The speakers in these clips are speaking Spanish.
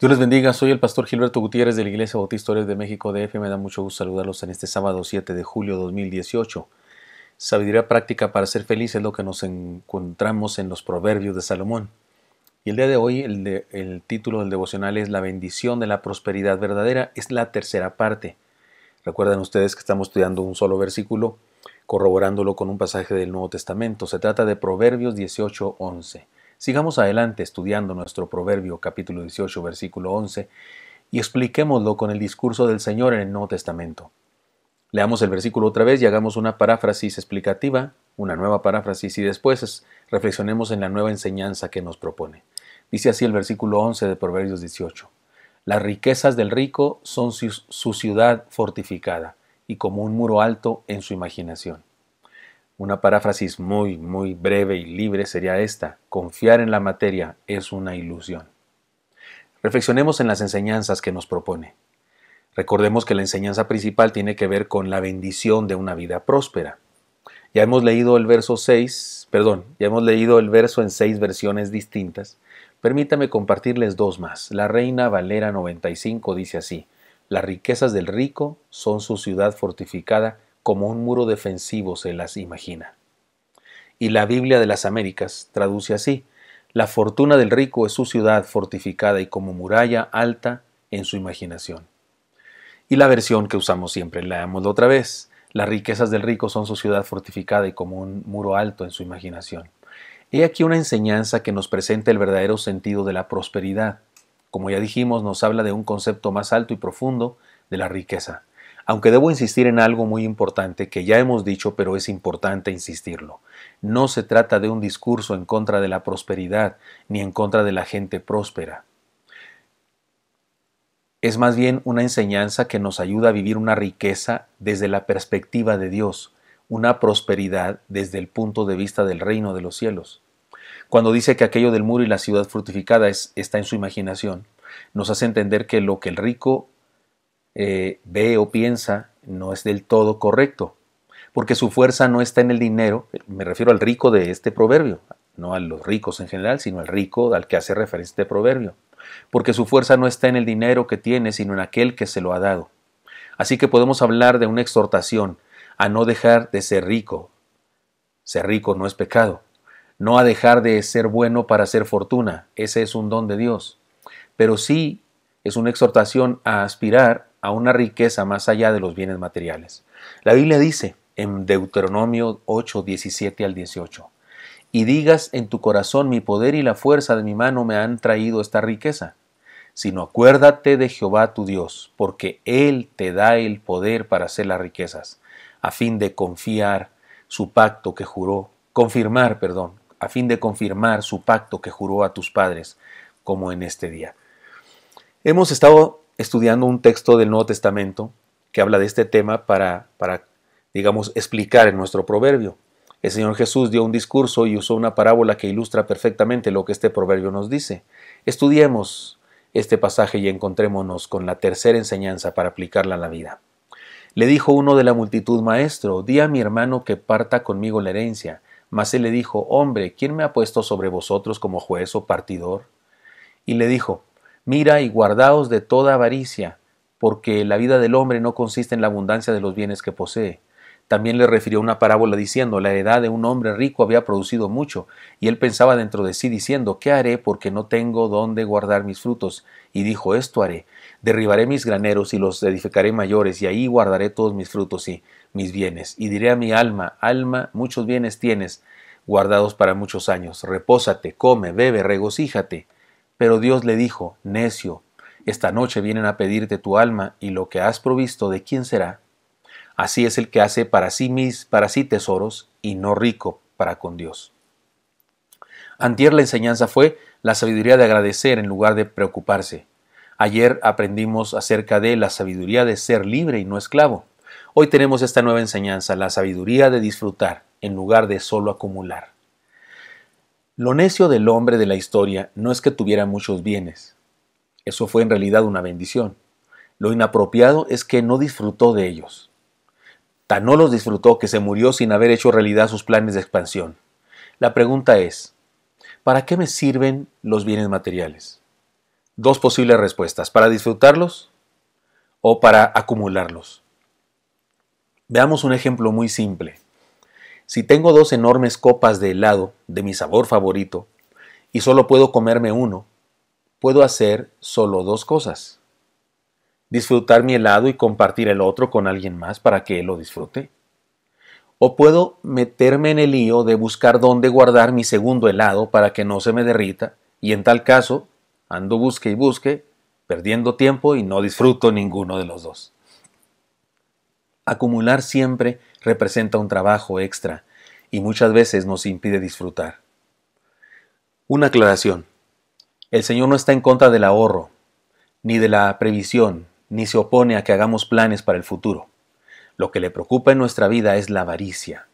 Dios les bendiga, soy el pastor Gilberto Gutiérrez de la Iglesia Bautista Ores de México DF. Me da mucho gusto saludarlos en este sábado 7 de julio 2018. Sabiduría práctica para ser feliz es lo que nos encontramos en los Proverbios de Salomón. Y el día de hoy el, título del devocional es La bendición de la prosperidad verdadera, es la tercera parte. Recuerden ustedes que estamos estudiando un solo versículo, corroborándolo con un pasaje del Nuevo Testamento. Se trata de Proverbios 18:11. Sigamos adelante estudiando nuestro proverbio capítulo 18 versículo 11 y expliquémoslo con el discurso del Señor en el Nuevo Testamento. Leamos el versículo otra vez y hagamos una paráfrasis explicativa, una nueva paráfrasis y después reflexionemos en la nueva enseñanza que nos propone. Dice así el versículo 11 de Proverbios 18. Las riquezas del rico son su, su ciudad fortificada y como un muro alto en su imaginación. Una paráfrasis muy, muy breve y libre sería esta. Confiar en la materia es una ilusión. Reflexionemos en las enseñanzas que nos propone. Recordemos que la enseñanza principal tiene que ver con la bendición de una vida próspera. Ya hemos leído el verso perdón, ya hemos leído el verso en seis versiones distintas. Permítame compartirles dos más. La Reina Valera 95 dice así, las riquezas del rico son su ciudad fortificada como un muro defensivo se las imagina. Y la Biblia de las Américas traduce así, la fortuna del rico es su ciudad fortificada y como muralla alta en su imaginación. Y la versión que usamos siempre, leámoslo otra vez, las riquezas del rico son su ciudad fortificada y como un muro alto en su imaginación. He aquí una enseñanza que nos presenta el verdadero sentido de la prosperidad. Como ya dijimos, nos habla de un concepto más alto y profundo de la riqueza. Aunque debo insistir en algo muy importante que ya hemos dicho, pero es importante insistirlo. No se trata de un discurso en contra de la prosperidad ni en contra de la gente próspera. Es más bien una enseñanza que nos ayuda a vivir una riqueza desde la perspectiva de Dios, una prosperidad desde el punto de vista del reino de los cielos. Cuando dice que aquello del muro y la ciudad frutificada está en su imaginación, nos hace entender que lo que el rico eh, ve o piensa no es del todo correcto, porque su fuerza no está en el dinero, me refiero al rico de este proverbio, no a los ricos en general, sino al rico al que hace referencia este proverbio, porque su fuerza no está en el dinero que tiene, sino en aquel que se lo ha dado. Así que podemos hablar de una exhortación a no dejar de ser rico. Ser rico no es pecado. No a dejar de ser bueno para hacer fortuna. Ese es un don de Dios. Pero sí es una exhortación a aspirar a una riqueza más allá de los bienes materiales. La Biblia dice en Deuteronomio 8, 17 al 18, y digas en tu corazón mi poder y la fuerza de mi mano me han traído esta riqueza, sino acuérdate de Jehová tu Dios, porque Él te da el poder para hacer las riquezas, a fin de confiar su pacto que juró, confirmar, perdón, a fin de confirmar su pacto que juró a tus padres, como en este día. Hemos estado estudiando un texto del Nuevo Testamento que habla de este tema para, para digamos, explicar en nuestro proverbio. El Señor Jesús dio un discurso y usó una parábola que ilustra perfectamente lo que este proverbio nos dice. Estudiemos este pasaje y encontrémonos con la tercera enseñanza para aplicarla a la vida. Le dijo uno de la multitud, Maestro, di a mi hermano que parta conmigo la herencia. Mas él le dijo, Hombre, ¿quién me ha puesto sobre vosotros como juez o partidor? Y le dijo, Mira y guardaos de toda avaricia, porque la vida del hombre no consiste en la abundancia de los bienes que posee. También le refirió una parábola diciendo, la edad de un hombre rico había producido mucho, y él pensaba dentro de sí diciendo, ¿qué haré porque no tengo dónde guardar mis frutos? Y dijo, esto haré, derribaré mis graneros y los edificaré mayores, y ahí guardaré todos mis frutos y mis bienes. Y diré a mi alma, alma, muchos bienes tienes guardados para muchos años, repósate, come, bebe, regocíjate. Pero Dios le dijo, necio, esta noche vienen a pedirte tu alma y lo que has provisto, ¿de quién será? Así es el que hace para sí mis, para sí tesoros y no rico para con Dios. Antier la enseñanza fue la sabiduría de agradecer en lugar de preocuparse. Ayer aprendimos acerca de la sabiduría de ser libre y no esclavo. Hoy tenemos esta nueva enseñanza, la sabiduría de disfrutar en lugar de solo acumular. Lo necio del hombre de la historia no es que tuviera muchos bienes. Eso fue en realidad una bendición. Lo inapropiado es que no disfrutó de ellos. Tan no los disfrutó que se murió sin haber hecho realidad sus planes de expansión. La pregunta es, ¿para qué me sirven los bienes materiales? Dos posibles respuestas, ¿para disfrutarlos o para acumularlos? Veamos un ejemplo muy simple. Si tengo dos enormes copas de helado de mi sabor favorito y solo puedo comerme uno, puedo hacer solo dos cosas. Disfrutar mi helado y compartir el otro con alguien más para que él lo disfrute. O puedo meterme en el lío de buscar dónde guardar mi segundo helado para que no se me derrita y en tal caso ando busque y busque, perdiendo tiempo y no disfruto ninguno de los dos acumular siempre representa un trabajo extra y muchas veces nos impide disfrutar. Una aclaración. El Señor no está en contra del ahorro, ni de la previsión, ni se opone a que hagamos planes para el futuro. Lo que le preocupa en nuestra vida es la avaricia.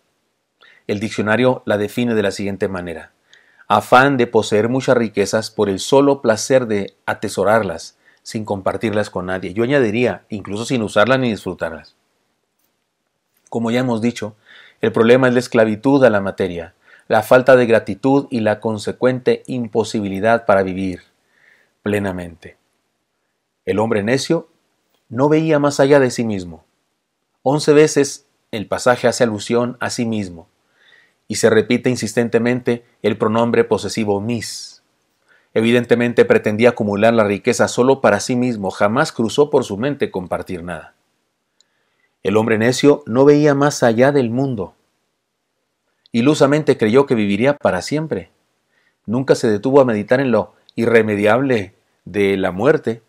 El diccionario la define de la siguiente manera. Afán de poseer muchas riquezas por el solo placer de atesorarlas, sin compartirlas con nadie. Yo añadiría, incluso sin usarlas ni disfrutarlas. Como ya hemos dicho, el problema es la esclavitud a la materia, la falta de gratitud y la consecuente imposibilidad para vivir plenamente. El hombre necio no veía más allá de sí mismo. Once veces el pasaje hace alusión a sí mismo y se repite insistentemente el pronombre posesivo mis. Evidentemente pretendía acumular la riqueza solo para sí mismo, jamás cruzó por su mente compartir nada. El hombre necio no veía más allá del mundo. Ilusamente creyó que viviría para siempre. Nunca se detuvo a meditar en lo irremediable de la muerte.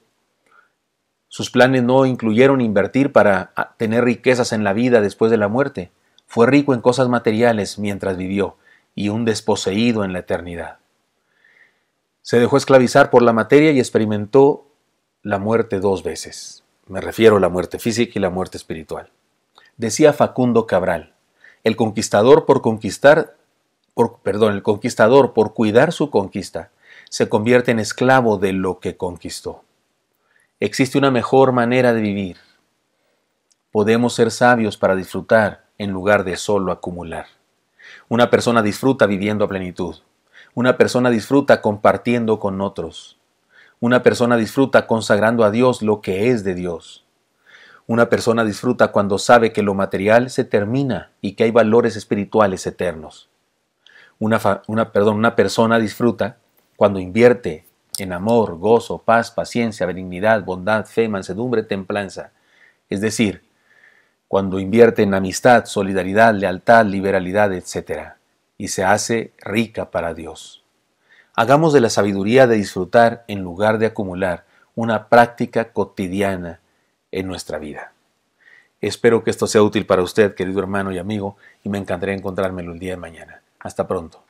Sus planes no incluyeron invertir para ah, tener riquezas en la vida después de la muerte. Fue rico en cosas materiales mientras vivió y un desposeído en la eternidad. Se dejó esclavizar por la materia y experimentó la muerte dos veces. Me refiero a la muerte física y la muerte espiritual. Decía Facundo Cabral, el conquistador por conquistar, perdón, el conquistador por cuidar su conquista se convierte en esclavo de lo que conquistó. Existe una mejor manera de vivir. Podemos ser sabios para disfrutar en lugar de solo acumular. Una persona disfruta viviendo a plenitud. Una persona disfruta compartiendo con otros. Una persona disfruta consagrando a Dios lo que es de Dios. Una persona disfruta cuando sabe que lo material se termina y que hay valores espirituales eternos. Una, perdón, una persona disfruta cuando invierte en amor, gozo, paz, paciencia, benignidad, bondad, fe, mansedumbre, templanza. Es decir, cuando invierte en amistad, solidaridad, lealtad, liberalidad, etc. Y se hace rica para Dios. Hagamos de la sabiduría de disfrutar en lugar de acumular una práctica cotidiana en nuestra vida. Espero que esto sea útil para usted, querido hermano y amigo, y me encantaría encontrármelo el día de mañana. Hasta pronto.